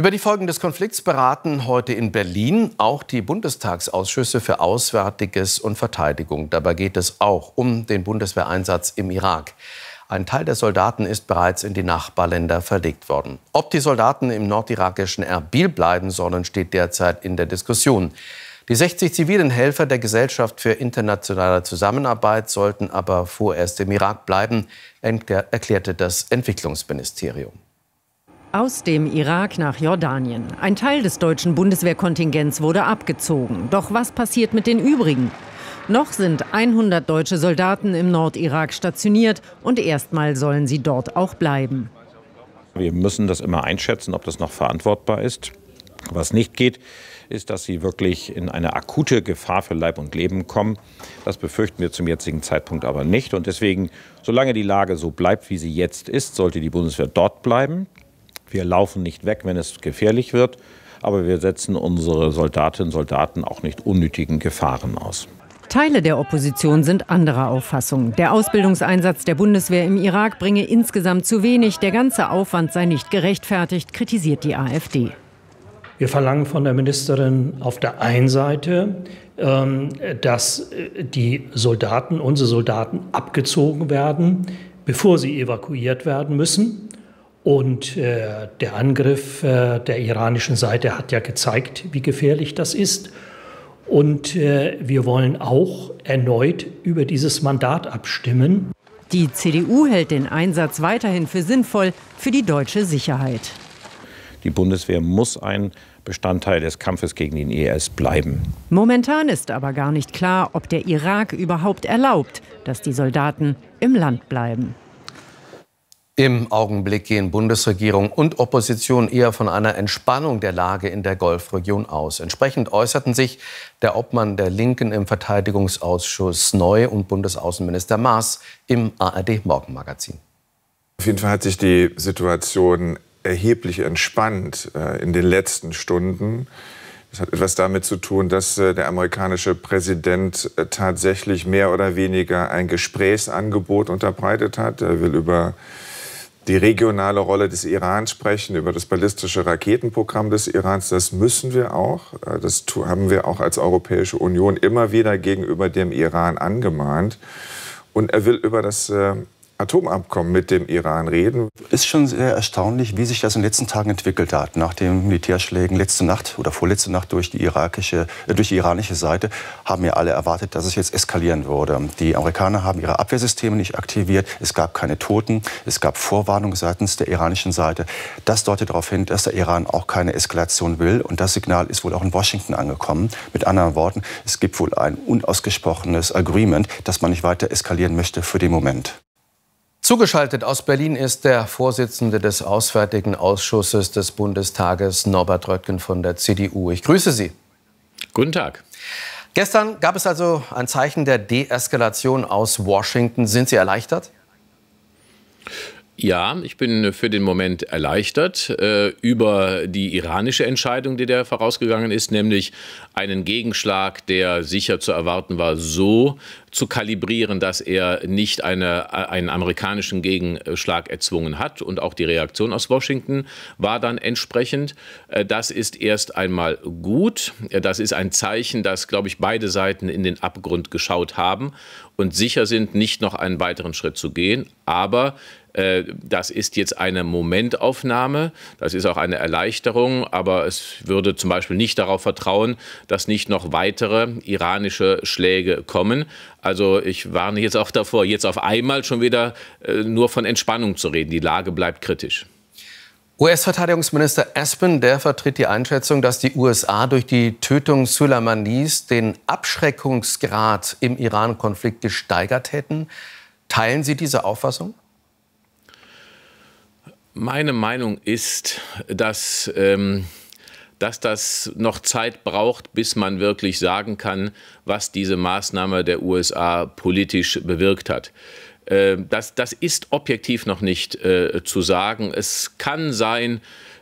Über die Folgen des Konflikts beraten heute in Berlin auch die Bundestagsausschüsse für Auswärtiges und Verteidigung. Dabei geht es auch um den Bundeswehreinsatz im Irak. Ein Teil der Soldaten ist bereits in die Nachbarländer verlegt worden. Ob die Soldaten im nordirakischen Erbil bleiben sollen, steht derzeit in der Diskussion. Die 60 zivilen Helfer der Gesellschaft für internationale Zusammenarbeit sollten aber vorerst im Irak bleiben, erklärte das Entwicklungsministerium. Aus dem Irak nach Jordanien. Ein Teil des deutschen Bundeswehrkontingents wurde abgezogen. Doch was passiert mit den übrigen? Noch sind 100 deutsche Soldaten im Nordirak stationiert und erstmal sollen sie dort auch bleiben. Wir müssen das immer einschätzen, ob das noch verantwortbar ist. Was nicht geht, ist, dass sie wirklich in eine akute Gefahr für Leib und Leben kommen. Das befürchten wir zum jetzigen Zeitpunkt aber nicht. Und deswegen, solange die Lage so bleibt, wie sie jetzt ist, sollte die Bundeswehr dort bleiben. Wir laufen nicht weg, wenn es gefährlich wird, aber wir setzen unsere Soldatinnen und Soldaten auch nicht unnötigen Gefahren aus. Teile der Opposition sind anderer Auffassung. Der Ausbildungseinsatz der Bundeswehr im Irak bringe insgesamt zu wenig, der ganze Aufwand sei nicht gerechtfertigt, kritisiert die AfD. Wir verlangen von der Ministerin auf der einen Seite, ähm, dass äh, die Soldaten, unsere Soldaten, abgezogen werden, bevor sie evakuiert werden müssen. Und äh, der Angriff äh, der iranischen Seite hat ja gezeigt, wie gefährlich das ist. Und äh, wir wollen auch erneut über dieses Mandat abstimmen. Die CDU hält den Einsatz weiterhin für sinnvoll für die deutsche Sicherheit. Die Bundeswehr muss ein Bestandteil des Kampfes gegen den IS bleiben. Momentan ist aber gar nicht klar, ob der Irak überhaupt erlaubt, dass die Soldaten im Land bleiben. Im Augenblick gehen Bundesregierung und Opposition eher von einer Entspannung der Lage in der Golfregion aus. Entsprechend äußerten sich der Obmann der Linken im Verteidigungsausschuss Neu und Bundesaußenminister Maas im ARD Morgenmagazin. Auf jeden Fall hat sich die Situation erheblich entspannt äh, in den letzten Stunden. Das hat etwas damit zu tun, dass äh, der amerikanische Präsident äh, tatsächlich mehr oder weniger ein Gesprächsangebot unterbreitet hat. Er will über die regionale Rolle des Irans sprechen, über das ballistische Raketenprogramm des Irans. Das müssen wir auch. Äh, das haben wir auch als Europäische Union immer wieder gegenüber dem Iran angemahnt. Und er will über das äh, Atomabkommen mit dem Iran reden. Ist schon sehr erstaunlich, wie sich das in den letzten Tagen entwickelt hat. Nach den Militärschlägen letzte Nacht oder vorletzte Nacht durch die, irakische, äh, durch die iranische Seite haben ja alle erwartet, dass es jetzt eskalieren würde. Die Amerikaner haben ihre Abwehrsysteme nicht aktiviert. Es gab keine Toten. Es gab Vorwarnungen seitens der iranischen Seite. Das deutet darauf hin, dass der Iran auch keine Eskalation will. Und das Signal ist wohl auch in Washington angekommen. Mit anderen Worten, es gibt wohl ein unausgesprochenes Agreement, dass man nicht weiter eskalieren möchte für den Moment. Zugeschaltet aus Berlin ist der Vorsitzende des Auswärtigen Ausschusses des Bundestages, Norbert Röttgen von der CDU. Ich grüße Sie. Guten Tag. Gestern gab es also ein Zeichen der Deeskalation aus Washington. Sind Sie erleichtert? Ja, ich bin für den Moment erleichtert äh, über die iranische Entscheidung, die da vorausgegangen ist, nämlich einen Gegenschlag, der sicher zu erwarten war, so zu kalibrieren, dass er nicht eine, äh, einen amerikanischen Gegenschlag erzwungen hat. Und auch die Reaktion aus Washington war dann entsprechend. Äh, das ist erst einmal gut. Das ist ein Zeichen, dass, glaube ich, beide Seiten in den Abgrund geschaut haben und sicher sind, nicht noch einen weiteren Schritt zu gehen. Aber äh, das ist jetzt eine Momentaufnahme, das ist auch eine Erleichterung, aber es würde zum Beispiel nicht darauf vertrauen, dass nicht noch weitere iranische Schläge kommen. Also ich warne jetzt auch davor, jetzt auf einmal schon wieder äh, nur von Entspannung zu reden. Die Lage bleibt kritisch. US-Verteidigungsminister Aspen, der vertritt die Einschätzung, dass die USA durch die Tötung Suleimanis den Abschreckungsgrad im Iran-Konflikt gesteigert hätten. Teilen Sie diese Auffassung? Meine Meinung ist, dass, ähm, dass das noch Zeit braucht, bis man wirklich sagen kann, was diese Maßnahme der USA politisch bewirkt hat. Äh, das, das ist objektiv noch nicht äh, zu sagen. Es kann sein, äh,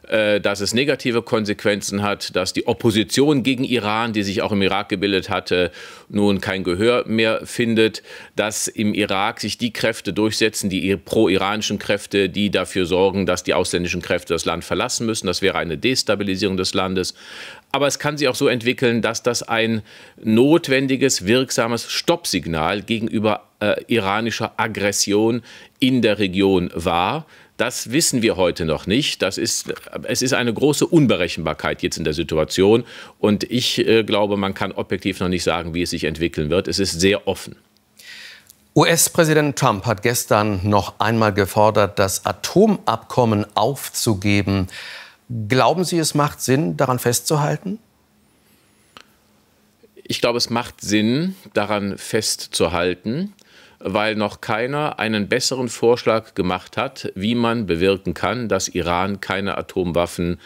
äh, dass es negative Konsequenzen hat, dass die Opposition gegen Iran, die sich auch im Irak gebildet hatte, nun kein Gehör mehr findet, dass im Irak sich die Kräfte durchsetzen, die pro-iranischen Kräfte, die dafür sorgen, dass die ausländischen Kräfte das Land verlassen müssen. Das wäre eine Destabilisierung des Landes. Aber es kann sich auch so entwickeln, dass das ein notwendiges, wirksames Stoppsignal gegenüber äh, iranischer Aggression in der Region war. Das wissen wir heute noch nicht. Das ist, es ist eine große Unberechenbarkeit jetzt in der Situation. Und ich äh, glaube, man kann objektiv noch nicht sagen, wie es sich entwickeln wird. Es ist sehr offen. US-Präsident Trump hat gestern noch einmal gefordert, das Atomabkommen aufzugeben. Glauben Sie, es macht Sinn, daran festzuhalten? Ich glaube, es macht Sinn, daran festzuhalten weil noch keiner einen besseren Vorschlag gemacht hat, wie man bewirken kann, dass Iran keine Atomwaffen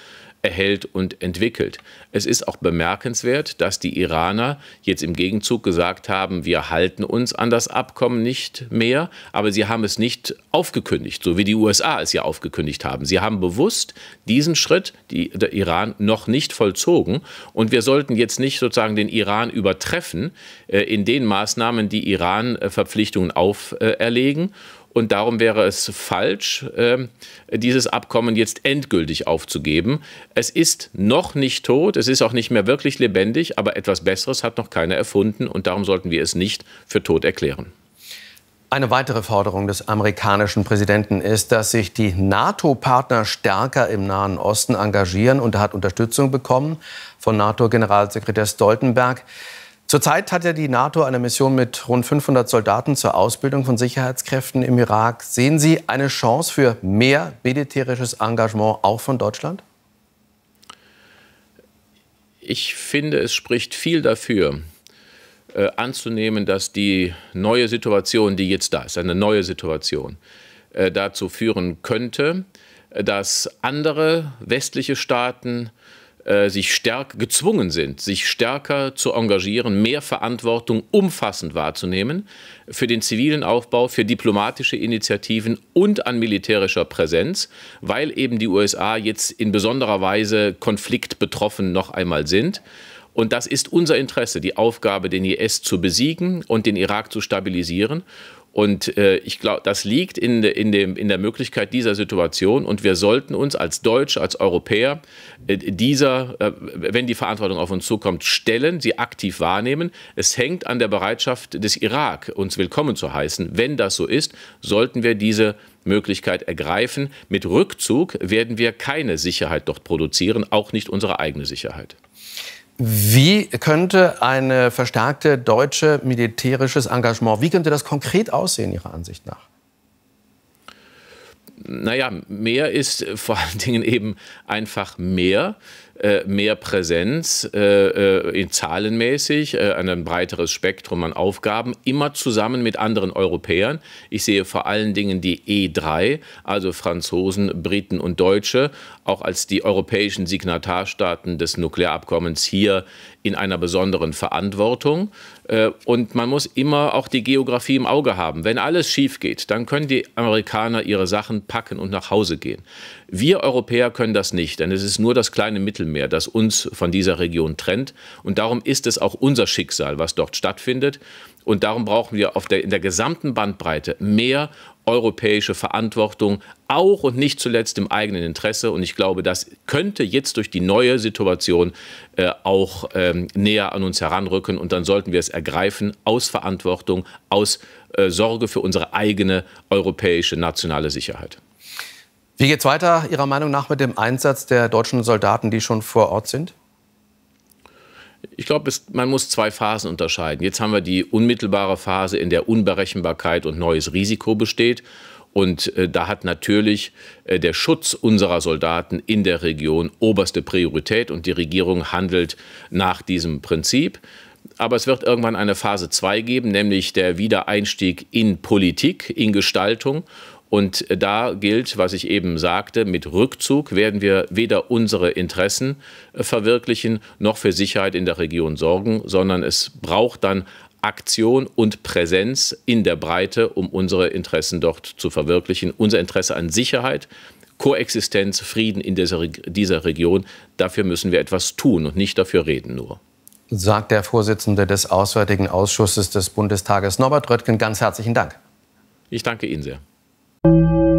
erhält und entwickelt. Es ist auch bemerkenswert, dass die Iraner jetzt im Gegenzug gesagt haben, wir halten uns an das Abkommen nicht mehr, aber sie haben es nicht aufgekündigt, so wie die USA es ja aufgekündigt haben. Sie haben bewusst diesen Schritt, die, der Iran, noch nicht vollzogen und wir sollten jetzt nicht sozusagen den Iran übertreffen äh, in den Maßnahmen, die Iran äh, Verpflichtungen auferlegen. Äh, und darum wäre es falsch, ähm, dieses Abkommen jetzt endgültig aufzugeben. Es ist noch nicht tot, es ist auch nicht mehr wirklich lebendig, aber etwas Besseres hat noch keiner erfunden und darum sollten wir es nicht für tot erklären. Eine weitere Forderung des amerikanischen Präsidenten ist, dass sich die NATO-Partner stärker im Nahen Osten engagieren und er hat Unterstützung bekommen von NATO-Generalsekretär Stoltenberg. Zurzeit hat ja die NATO eine Mission mit rund 500 Soldaten zur Ausbildung von Sicherheitskräften im Irak. Sehen Sie eine Chance für mehr militärisches Engagement auch von Deutschland? Ich finde, es spricht viel dafür, äh, anzunehmen, dass die neue Situation, die jetzt da ist, eine neue Situation, äh, dazu führen könnte, äh, dass andere westliche Staaten äh, sich stärk gezwungen sind, sich stärker zu engagieren, mehr Verantwortung umfassend wahrzunehmen für den zivilen Aufbau, für diplomatische Initiativen und an militärischer Präsenz, weil eben die USA jetzt in besonderer Weise konfliktbetroffen noch einmal sind. Und das ist unser Interesse, die Aufgabe, den IS zu besiegen und den Irak zu stabilisieren. Und äh, ich glaube, das liegt in, in, dem, in der Möglichkeit dieser Situation. Und wir sollten uns als Deutsche, als Europäer äh, dieser, äh, wenn die Verantwortung auf uns zukommt, stellen, sie aktiv wahrnehmen. Es hängt an der Bereitschaft des Irak, uns willkommen zu heißen. Wenn das so ist, sollten wir diese Möglichkeit ergreifen. Mit Rückzug werden wir keine Sicherheit dort produzieren, auch nicht unsere eigene Sicherheit. Wie könnte ein verstärkte deutsche militärisches Engagement, wie könnte das konkret aussehen Ihrer Ansicht nach? Naja, mehr ist vor allen Dingen eben einfach mehr. Äh, mehr Präsenz äh, äh, in zahlenmäßig, ein breiteres Spektrum an Aufgaben, immer zusammen mit anderen Europäern. Ich sehe vor allen Dingen die E3, also Franzosen, Briten und Deutsche, auch als die europäischen Signatarstaaten des Nuklearabkommens hier in einer besonderen Verantwortung. Und man muss immer auch die Geografie im Auge haben. Wenn alles schief geht, dann können die Amerikaner ihre Sachen packen und nach Hause gehen. Wir Europäer können das nicht, denn es ist nur das kleine Mittelmeer, das uns von dieser Region trennt. Und darum ist es auch unser Schicksal, was dort stattfindet. Und darum brauchen wir der, in der gesamten Bandbreite mehr europäische Verantwortung, auch und nicht zuletzt im eigenen Interesse. Und ich glaube, das könnte jetzt durch die neue Situation äh, auch ähm, näher an uns heranrücken. Und dann sollten wir es ergreifen aus Verantwortung, aus äh, Sorge für unsere eigene europäische nationale Sicherheit. Wie geht es weiter Ihrer Meinung nach mit dem Einsatz der deutschen Soldaten, die schon vor Ort sind? Ich glaube, man muss zwei Phasen unterscheiden. Jetzt haben wir die unmittelbare Phase, in der Unberechenbarkeit und neues Risiko besteht. Und äh, da hat natürlich äh, der Schutz unserer Soldaten in der Region oberste Priorität und die Regierung handelt nach diesem Prinzip. Aber es wird irgendwann eine Phase 2 geben, nämlich der Wiedereinstieg in Politik, in Gestaltung. Und da gilt, was ich eben sagte, mit Rückzug werden wir weder unsere Interessen äh, verwirklichen noch für Sicherheit in der Region sorgen, sondern es braucht dann Aktion und Präsenz in der Breite, um unsere Interessen dort zu verwirklichen. Unser Interesse an Sicherheit, Koexistenz, Frieden in dieser, dieser Region, dafür müssen wir etwas tun und nicht dafür reden nur sagt der Vorsitzende des Auswärtigen Ausschusses des Bundestages, Norbert Röttgen. Ganz herzlichen Dank. Ich danke Ihnen sehr. Thank you.